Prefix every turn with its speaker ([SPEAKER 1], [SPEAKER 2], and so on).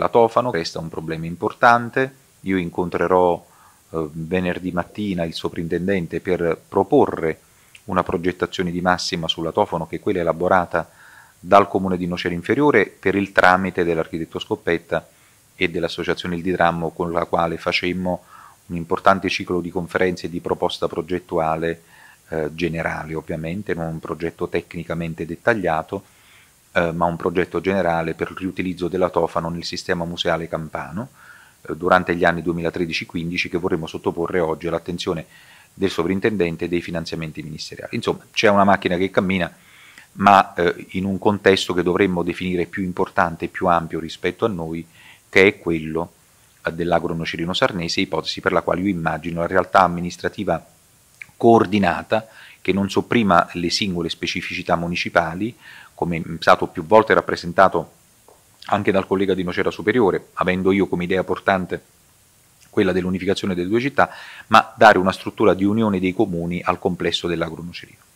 [SPEAKER 1] La tofano resta un problema importante,
[SPEAKER 2] io incontrerò eh, venerdì mattina il soprintendente per
[SPEAKER 1] proporre una progettazione di massima sulla tofano che è quella elaborata dal comune di Nocera Inferiore per il tramite dell'architetto Scoppetta e dell'associazione Il Didrammo con la quale facemmo un importante ciclo di conferenze e di proposta progettuale eh, generale ovviamente, non un progetto tecnicamente dettagliato, eh, ma un progetto generale per il riutilizzo della tofano nel sistema museale campano eh, durante gli anni 2013-15 che vorremmo sottoporre oggi all'attenzione del sovrintendente e dei finanziamenti ministeriali. Insomma, c'è una macchina che cammina, ma eh, in un contesto che dovremmo definire più importante e più ampio rispetto a noi, che è quello eh, dell'agro nocerino sarnese, ipotesi per la quale io immagino la realtà amministrativa coordinata che non sopprima le singole specificità municipali, come è stato più volte rappresentato anche dal collega di Nocera Superiore, avendo io come idea portante
[SPEAKER 2] quella dell'unificazione delle due città, ma dare una struttura di unione dei comuni al complesso dell'agronocerivo.